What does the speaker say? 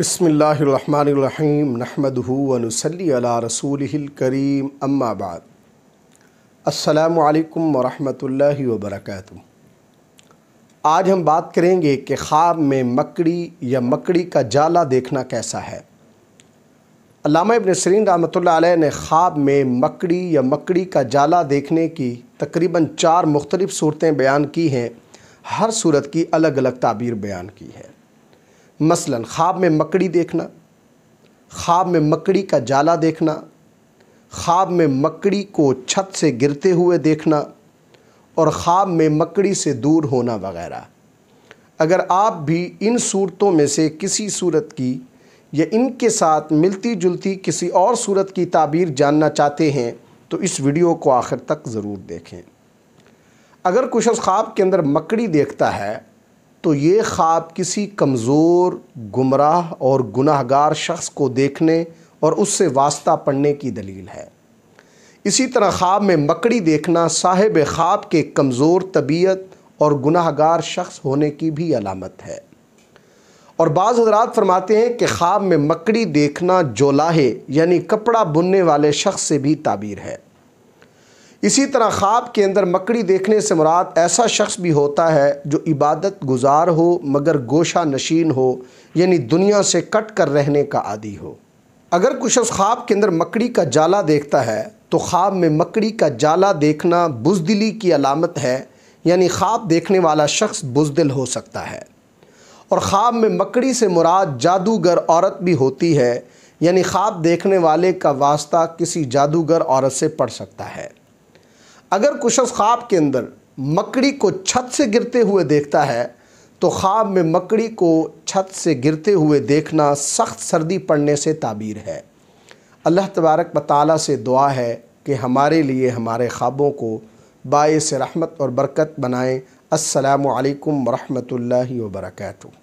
बसमीम नहमदूनसली रसूल करीम अम्माबाद अल्लाम वरहमल वबरक आज हम बात करेंगे कि ख्वाब में मकड़ी या मकड़ी का जाला देखना कैसा है अलामा इबन सरीन रहमत ने ख्वाब में मकड़ी या मकड़ी का जाला देखने की तकरीबन चार मुख्तलिफ़ सूरतें बयान की हैं हर सूरत की अलग अलग ताबीर बयान की है मसलन ख्वाब में मकड़ी देखना ख्वाब में मकड़ी का जाला देखना ख्वाब में मकड़ी को छत से गिरते हुए देखना और ख्वाब में मकड़ी से दूर होना वगैरह अगर आप भी इन सूरतों में से किसी सूरत की या इनके साथ मिलती जुलती किसी और सूरत की ताबीर जानना चाहते हैं तो इस वीडियो को आखिर तक ज़रूर देखें अगर कुछ ख्वाब के अंदर मकड़ी देखता है तो ये ख्वाब किसी कमज़ोर गुमराह और गुनाहगार शख्स को देखने और उससे वास्ता पड़ने की दलील है इसी तरह ख्वाब में मकड़ी देखना साहेब ख्वाब के कमज़ोर तबीयत और गुनाहगार शख्स होने की भी अलामत है और बाज़ हजरात फरमाते हैं कि ख्वाब में मकड़ी देखना जोलाहे यानी कपड़ा बुनने वाले शख्स से भी ताबीर है इसी तरह ख्वाब के अंदर मकड़ी देखने से मुराद ऐसा शख्स भी होता है जो इबादत गुजार हो मगर गोशा नशीन हो यानी दुनिया से कट कर रहने का आदि हो अगर कुछ शख्स ख्वाब के अंदर मकड़ी का जाला देखता है तो ख्वाब में मकड़ी का जाला देखना बुजदिली की अलामत है यानी ख्वाब देखने वाला शख्स बुजदिल हो सकता है और ख्वाब में मकड़ी से मुराद जादूगर औरत भी होती है यानी ख्वाब देखने वाले का वास्ता किसी जादूगर औरत से पड़ सकता है अगर कुशस ख्वाब के अंदर मकड़ी को छत से गिरते हुए देखता है तो ख्वाब में मकड़ी को छत से गिरते हुए देखना सख्त सर्दी पड़ने से ताबीर है अल्लाह तबारक ताली से दुआ है कि हमारे लिए हमारे ख्वाबों को बाएस रहमत और बरकत बनाएँ असलकम वरहमल वर्का